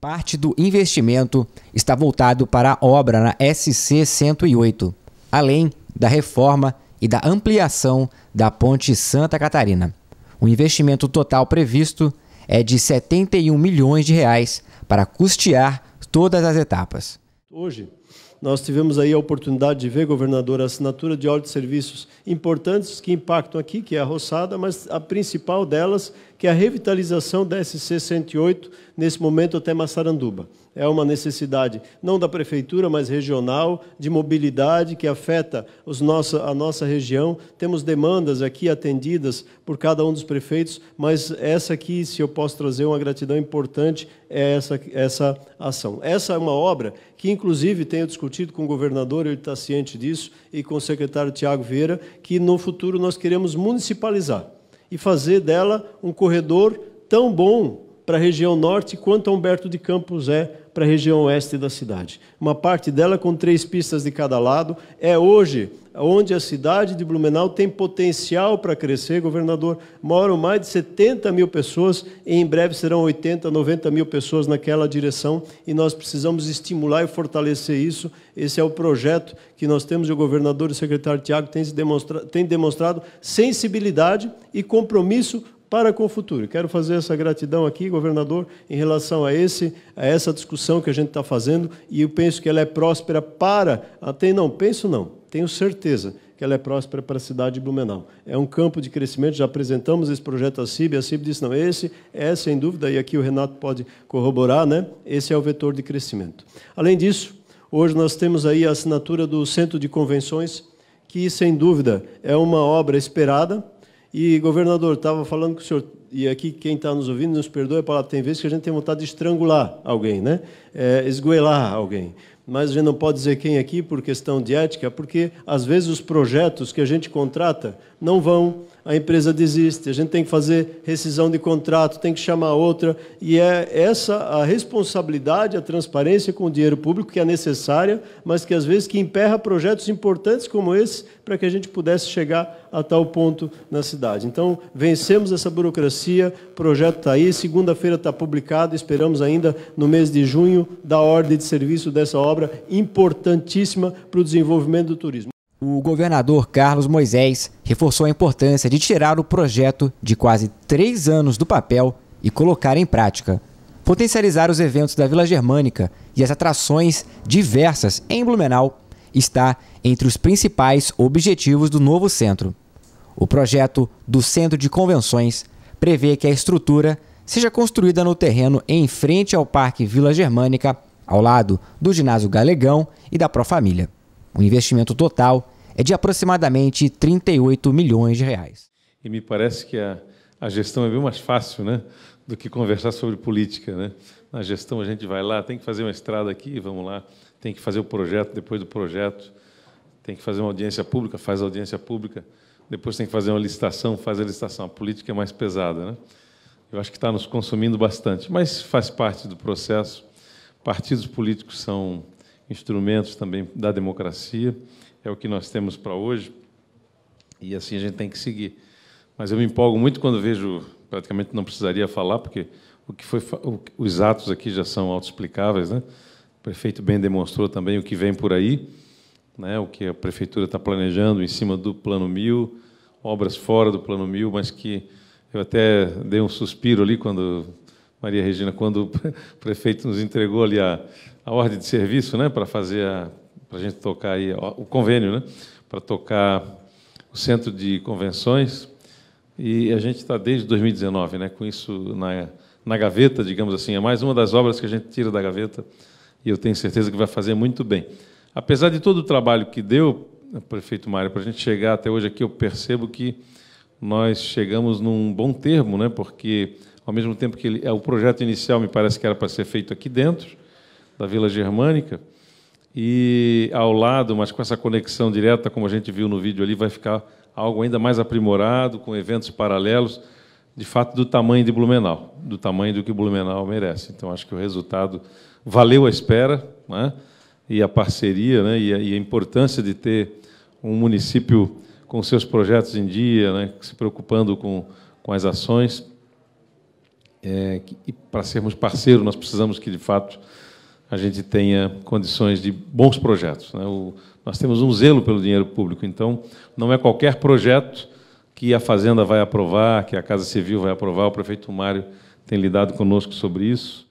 Parte do investimento está voltado para a obra na SC 108, além da reforma e da ampliação da Ponte Santa Catarina. O investimento total previsto é de 71 milhões de reais para custear todas as etapas. Hoje, nós tivemos aí a oportunidade de ver, governador, a assinatura de ordens de serviços importantes que impactam aqui, que é a roçada, mas a principal delas que é a revitalização da SC 108, nesse momento até Massaranduba. É uma necessidade, não da prefeitura, mas regional, de mobilidade que afeta os nossa, a nossa região. Temos demandas aqui atendidas por cada um dos prefeitos, mas essa aqui, se eu posso trazer uma gratidão importante, é essa, essa ação. Essa é uma obra que, inclusive, tenho discutido com o governador, ele está ciente disso, e com o secretário Tiago Vieira, que no futuro nós queremos municipalizar e fazer dela um corredor tão bom para a região norte, quanto a Humberto de Campos é para a região oeste da cidade. Uma parte dela com três pistas de cada lado. É hoje onde a cidade de Blumenau tem potencial para crescer, governador. Moram mais de 70 mil pessoas e em breve serão 80, 90 mil pessoas naquela direção e nós precisamos estimular e fortalecer isso. Esse é o projeto que nós temos e o governador e o secretário Tiago têm demonstrado, demonstrado sensibilidade e compromisso para com o futuro. Quero fazer essa gratidão aqui, governador, em relação a, esse, a essa discussão que a gente está fazendo, e eu penso que ela é próspera para. Até ah, não, penso não, tenho certeza que ela é próspera para a cidade de Blumenau. É um campo de crescimento, já apresentamos esse projeto à CIB, a CIB disse, não, esse é, sem dúvida, e aqui o Renato pode corroborar, né? esse é o vetor de crescimento. Além disso, hoje nós temos aí a assinatura do Centro de Convenções, que, sem dúvida, é uma obra esperada, e, governador, estava falando que o senhor, e aqui quem está nos ouvindo, nos perdoa é a palavra, tem vezes que a gente tem vontade de estrangular alguém, né? É, esgoelar alguém mas a gente não pode dizer quem aqui por questão de ética, porque às vezes os projetos que a gente contrata não vão, a empresa desiste, a gente tem que fazer rescisão de contrato, tem que chamar outra, e é essa a responsabilidade, a transparência com o dinheiro público que é necessária, mas que às vezes que emperra projetos importantes como esse para que a gente pudesse chegar a tal ponto na cidade. Então, vencemos essa burocracia, o projeto está aí, segunda-feira está publicado, esperamos ainda no mês de junho da ordem de serviço dessa obra obra importantíssima para o desenvolvimento do turismo. O governador Carlos Moisés reforçou a importância de tirar o projeto de quase três anos do papel e colocar em prática. Potencializar os eventos da Vila Germânica e as atrações diversas em Blumenau está entre os principais objetivos do novo centro. O projeto do Centro de Convenções prevê que a estrutura seja construída no terreno em frente ao Parque Vila Germânica ao lado do ginásio Galegão e da Profamília. O investimento total é de aproximadamente 38 milhões de reais. E me parece que a, a gestão é bem mais fácil, né? do que conversar sobre política, né? Na gestão a gente vai lá, tem que fazer uma estrada aqui, vamos lá, tem que fazer o projeto, depois do projeto tem que fazer uma audiência pública, faz a audiência pública, depois tem que fazer uma licitação, faz a licitação. A política é mais pesada, né? Eu acho que está nos consumindo bastante, mas faz parte do processo. Partidos políticos são instrumentos também da democracia, é o que nós temos para hoje, e assim a gente tem que seguir. Mas eu me empolgo muito quando vejo, praticamente não precisaria falar, porque o que foi, os atos aqui já são autoexplicáveis, né? O prefeito bem demonstrou também o que vem por aí, né? O que a prefeitura está planejando em cima do Plano Mil, obras fora do Plano Mil, mas que eu até dei um suspiro ali quando Maria Regina, quando o prefeito nos entregou ali a, a ordem de serviço, né, para fazer a para a gente tocar aí o convênio, né, para tocar o centro de convenções. E a gente está desde 2019, né, com isso na, na gaveta, digamos assim. É mais uma das obras que a gente tira da gaveta e eu tenho certeza que vai fazer muito bem. Apesar de todo o trabalho que deu, né, prefeito Mário, para a gente chegar até hoje aqui, eu percebo que nós chegamos num bom termo, né, porque ao mesmo tempo que ele, é, o projeto inicial me parece que era para ser feito aqui dentro, da Vila Germânica, e ao lado, mas com essa conexão direta, como a gente viu no vídeo ali, vai ficar algo ainda mais aprimorado, com eventos paralelos, de fato, do tamanho de Blumenau, do tamanho do que Blumenau merece. Então, acho que o resultado valeu a espera, né? e a parceria, né? e, a, e a importância de ter um município com seus projetos em dia, né? se preocupando com, com as ações. É, e para sermos parceiro, nós precisamos que, de fato, a gente tenha condições de bons projetos. Né? O, nós temos um zelo pelo dinheiro público, então não é qualquer projeto que a Fazenda vai aprovar, que a Casa Civil vai aprovar, o prefeito Mário tem lidado conosco sobre isso.